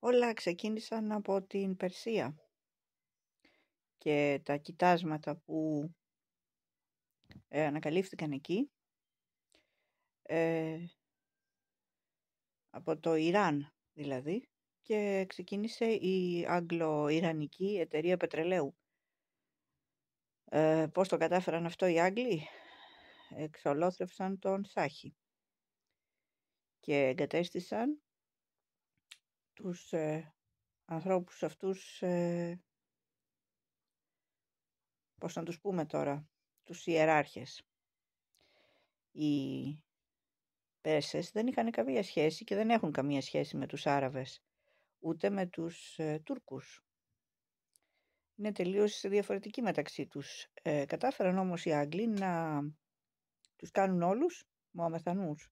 Όλα ξεκίνησαν από την Περσία και τα κοιτάσματα που ε, ανακαλύφθηκαν εκεί ε, από το Ιράν δηλαδή και ξεκίνησε η Άγγλο-Ιρανική Εταιρεία Πετρελαίου. Ε, πώς το κατάφεραν αυτό οι Άγγλοι? Εξολόθρευσαν τον Σάχη και εγκατέστησαν τους ε, ανθρώπους αυτούς, ε, πώς να τους πούμε τώρα, τους ιεράρχες. Οι Πέρσες δεν είχαν καμία σχέση και δεν έχουν καμία σχέση με τους Άραβες, ούτε με τους ε, Τούρκους. Είναι τελείως διαφορετική μεταξύ τους. Ε, κατάφεραν όμως οι Άγγλοι να τους κάνουν όλους Μωαμεθανούς.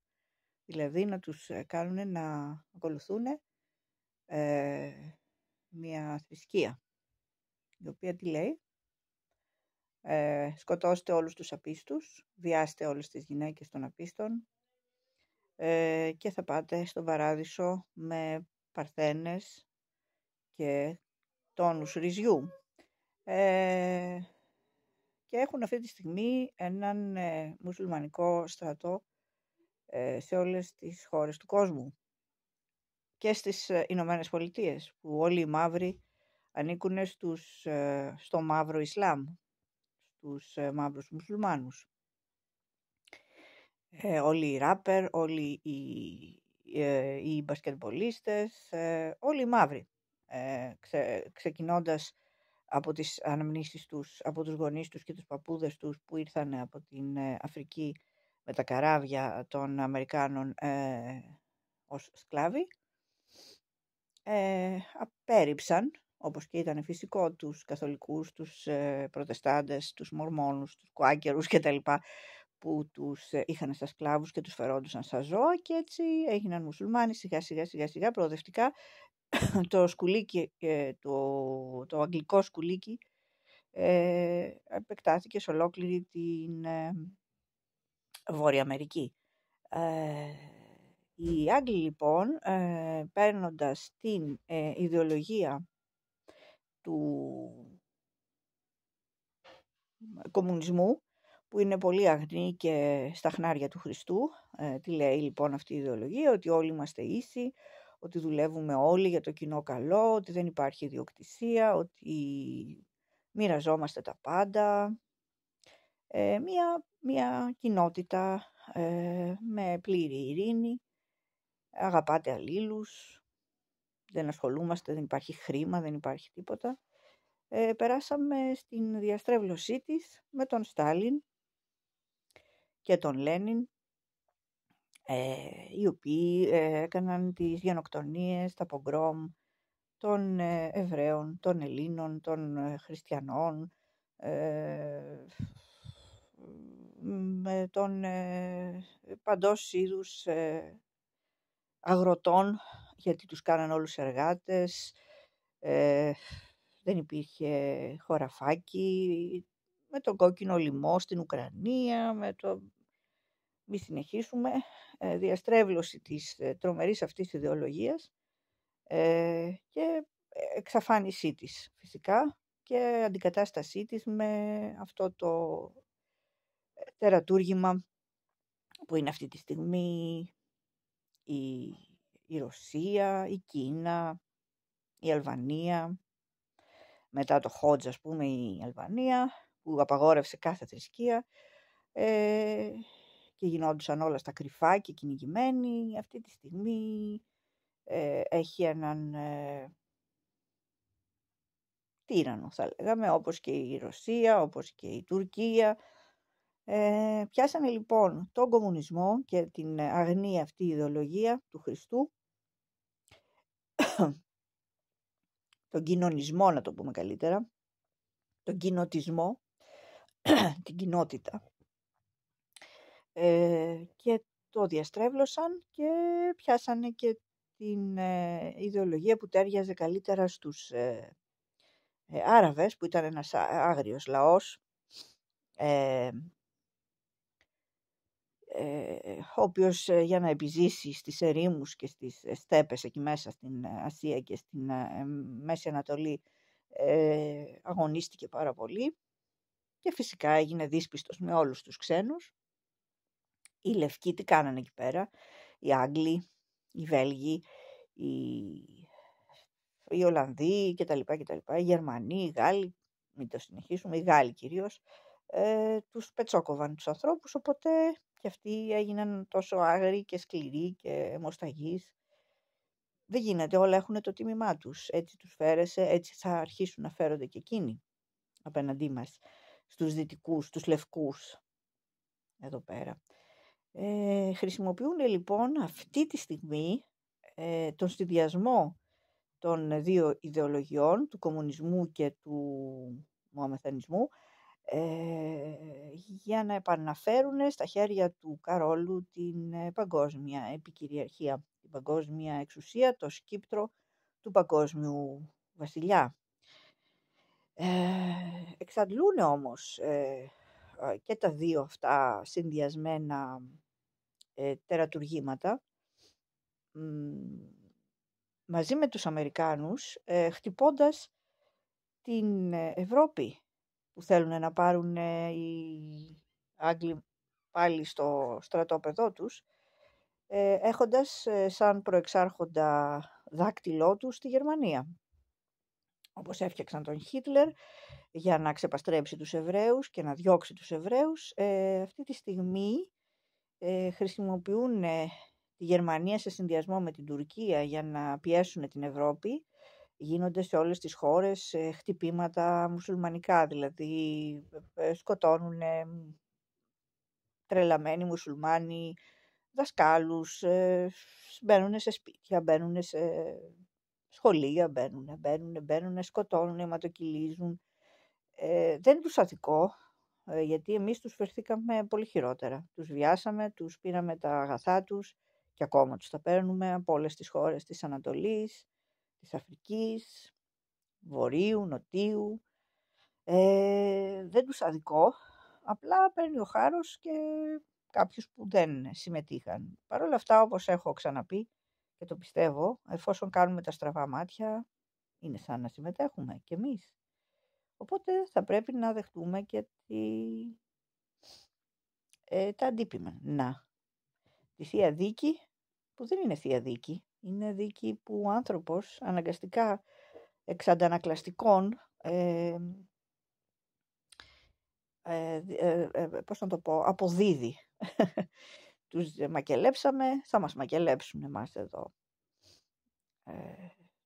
δηλαδή να τους ε, κάνουν να ακολουθούν ε, μια θρησκεία, η οποία τι λέει, ε, σκοτώστε όλους τους απίστους, βιάστε όλες τις γυναίκες των απίστων ε, και θα πάτε στον παράδεισο με παρθένες και τόνους ρυζιού. Ε, και έχουν αυτή τη στιγμή έναν ε, μουσουλμανικό στρατό ε, σε όλες τις χώρες του κόσμου και στις ε, Ηνωμένες Πολιτείες, που όλοι οι μαύροι ανήκουν στους, ε, στο μαύρο Ισλάμ, στους ε, μαύρους μουσουλμάνους. όλοι οι ράπερ, όλοι οι, οι, μπασκετμπολίστες, όλοι οι μαύροι. Ξε, ξεκινώντας από τις αναμνήσεις τους, από τους γονείς τους και τους παππούδες τους που ήρθαν από την Αφρική με τα καράβια των Αμερικάνων ως σκλάβοι ε, απέρριψαν, όπως και ήταν φυσικό, τους καθολικούς, τους ε, προτεστάντες, τους μορμόνους, τους κουάκερους κτλ που τους ε, είχαν στα σκλάβους και τους φερόντουσαν στα ζώα και έτσι έγιναν μουσουλμάνοι σιγά σιγά σιγά σιγά προοδευτικά το σκουλίκι, ε, το, το αγγλικό σκουλίκι ε, επεκτάθηκε σε ολόκληρη την ε, Βόρεια Αμερική. Οι Άγγλοι λοιπόν, ε, παίρνοντας την ε, ιδεολογία του κομμουνισμού, που είναι πολύ αγνή και στα χνάρια του Χριστού, ε, τι λέει λοιπόν αυτή η ιδεολογία, ότι όλοι είμαστε ίσοι, ότι δουλεύουμε όλοι για το κοινό καλό, ότι δεν υπάρχει ιδιοκτησία, ότι μοιραζόμαστε τα πάντα. Ε, μια, μια κοινότητα με πλήρη ειρήνη, αγαπάτε αλλήλους, δεν ασχολούμαστε, δεν υπάρχει χρήμα, δεν υπάρχει τίποτα. Ε, περάσαμε στην διαστρέβλωσή της με τον Στάλιν και τον Λένιν, ε, οι οποίοι ε, έκαναν τις γενοκτονίες, τα πογκρόμ των ε, Εβραίων, των Ελλήνων, των Χριστιανών, με τον παντός είδους αγροτών, γιατί τους κάναν όλους εργάτες, ε, δεν υπήρχε χωραφάκι, με τον κόκκινο λιμό στην Ουκρανία, με το... Μη συνεχίσουμε, ε, διαστρέβλωση της ε, τρομερής αυτής ιδεολογίας ε, και εξαφάνισή της φυσικά και αντικατάστασή της με αυτό το ε, τερατούργημα που είναι αυτή τη στιγμή η, η Ρωσία, η Κίνα, η Αλβανία, μετά το Χότζ ας πούμε η Αλβανία που απαγόρευσε κάθε θρησκεία ε, και γινόντουσαν όλα στα κρυφά και κυνηγημένοι. Αυτή τη στιγμή ε, έχει έναν ε, τύρανο θα λέγαμε όπως και η Ρωσία, όπως και η Τουρκία ε, πιάσανε λοιπόν τον κομμουνισμό και την αγνή αυτή ιδεολογία του Χριστού, τον κοινωνισμό να το πούμε καλύτερα, τον κοινοτισμό, την κοινότητα ε, και το διαστρέβλωσαν και πιάσανε και την ε, ιδεολογία που τέριαζε καλύτερα στους ε, ε Άραβες που ήταν ένας άγριος λαός ο οποίος ε, για να επιζήσει στις ερήμους και στις ε, στέπες εκεί μέσα στην ε, Ασία και στην Μέση Ανατολή αγωνίστηκε πάρα πολύ και φυσικά έγινε δύσπιστος με όλους τους ξένους. Οι Λευκοί τι κάνανε εκεί πέρα, οι Άγγλοι, οι Βέλγοι, οι, οι Ολλανδοί κτλ, κτλ, οι Γερμανοί, οι Γάλλοι, μην το συνεχίσουμε, οι Γάλλοι κυρίως, ε, τους πετσόκοβαν τους ανθρώπους, οπότε και αυτοί έγιναν τόσο άγριοι και σκληροί και μοσταγείς. Δεν γίνεται, όλα έχουν το τίμημά τους. Έτσι τους φέρεσε έτσι θα αρχίσουν να φέρονται και εκείνοι απέναντί μας, στους δυτικούς, τους λευκούς, εδώ πέρα. Ε, χρησιμοποιούν λοιπόν αυτή τη στιγμή ε, τον συνδυασμό των δύο ιδεολογιών, του κομμουνισμού και του μοαμεθανισμού, ε, για να επαναφέρουν στα χέρια του Καρόλου την ε, παγκόσμια επικυριαρχία, την παγκόσμια εξουσία, το σκύπτρο του παγκόσμιου βασιλιά. Ε, εξαντλούν όμως ε, και τα δύο αυτά συνδυασμένα ε, τερατουργήματα μαζί με τους Αμερικάνους, χτυπώντας την Ευρώπη που θέλουν να πάρουν ε, οι Άγγλοι πάλι στο στρατόπεδό τους, ε, έχοντας ε, σαν προεξάρχοντα δάκτυλό τους τη Γερμανία. Όπως έφτιαξαν τον Χίτλερ για να ξεπαστρέψει τους Εβραίους και να διώξει τους Εβραίους, αυτή τη στιγμή χρησιμοποιούν τη Γερμανία σε συνδυασμό με την Τουρκία για να πιέσουν την Ευρώπη γίνονται σε όλες τις χώρες χτυπήματα μουσουλμανικά, δηλαδή ε, ε, σκοτώνουν τρελαμένοι μουσουλμάνοι, δασκάλους, ε, μπαίνουν σε σπίτια, μπαίνουν σε σχολεία, μπαίνουν, μπαίνουν, μπαίνουν, σκοτώνουν, αιματοκυλίζουν. Ε, δεν είναι τους γιατί εμείς τους φερθήκαμε πολύ χειρότερα. Τους βιάσαμε, τους πήραμε τα αγαθά τους και ακόμα τους τα παίρνουμε από όλες τις χώρες της Ανατολής, της Αφρικής, Βορείου, Νοτίου. Ε, δεν τους αδικώ, απλά παίρνει ο χάρος και κάποιους που δεν συμμετείχαν. Παρ' όλα αυτά, όπως έχω ξαναπεί και το πιστεύω, εφόσον κάνουμε τα στραβά μάτια, είναι σαν να συμμετέχουμε κι εμείς. Οπότε θα πρέπει να δεχτούμε και τη... Ε, τα αντίπιμα. Να, τη θεία δίκη, που δεν είναι θεία δίκη, είναι δίκη που ο άνθρωπος αναγκαστικά εξαντανακλαστικών ε, ε, ε, πώς να το πω, αποδίδει. Τους μακελέψαμε, θα μας μακελέψουν εμάς εδώ. Ε,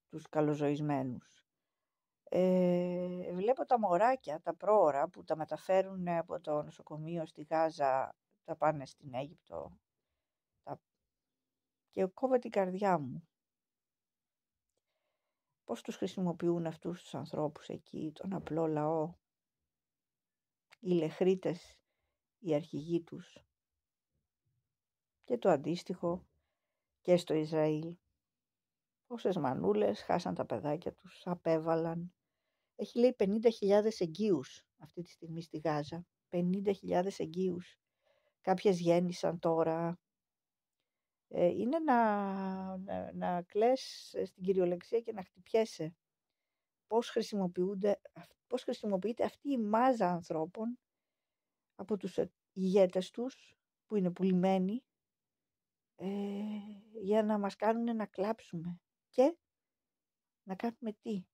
τους καλοζωισμένους. Βλέπω τα μωράκια, τα πρόωρα που τα μεταφέρουν από το νοσοκομείο στη Γάζα, τα πάνε στην Αίγυπτο και κόβε την καρδιά μου. Πώς τους χρησιμοποιούν αυτούς τους ανθρώπους εκεί, τον απλό λαό, οι λεχρίτες, οι αρχηγοί τους και το αντίστοιχο και στο Ισραήλ. Πόσες μανούλες χάσαν τα παιδάκια τους, απέβαλαν. Έχει λέει 50.000 εγγύους αυτή τη στιγμή στη Γάζα. 50.000 εγγύους. Κάποιες γέννησαν τώρα, ε, είναι να, να, κλαις ε, στην κυριολεξία και να χτυπιέσαι. Πώς, χρησιμοποιούνται, πώς χρησιμοποιείται αυτή η μάζα ανθρώπων από τους ε, ηγέτες τους, που είναι πουλημένοι, ε, για να μας κάνουν να κλάψουμε. Και να κάνουμε τι.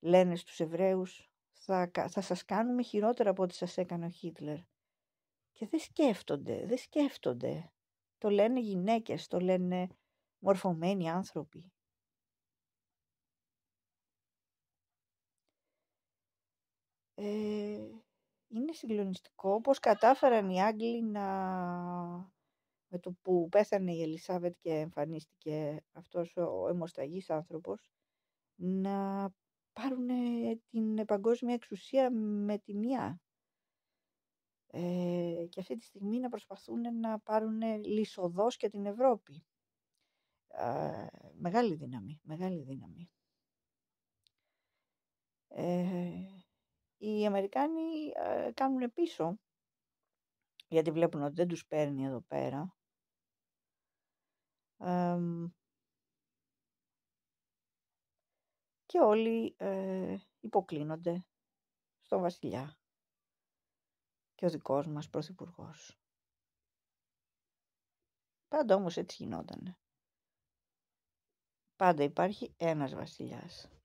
Λένε στους Εβραίους, θα, θα σας κάνουμε χειρότερα από ό,τι σας έκανε ο Χίτλερ. Και δεν σκέφτονται, δεν σκέφτονται το λένε γυναίκες, το λένε μορφωμένοι άνθρωποι. Ε, είναι συγκλονιστικό πως κατάφεραν οι Άγγλοι να... με το που πέθανε η Ελισάβετ και εμφανίστηκε αυτός ο αιμοσταγής άνθρωπος να πάρουν την παγκόσμια εξουσία με τη μία ε, και αυτή τη στιγμή να προσπαθούν να πάρουν λυσοδός και την Ευρώπη. μεγάλη δύναμη, μεγάλη δύναμη. Ε, οι Αμερικάνοι κάνουν πίσω, γιατί βλέπουν ότι δεν τους παίρνει εδώ πέρα. και όλοι ε, υποκλίνονται στον βασιλιά και ο δικός μας Πρωθυπουργός. Πάντα όμως έτσι γινότανε. Πάντα υπάρχει ένας βασιλιάς.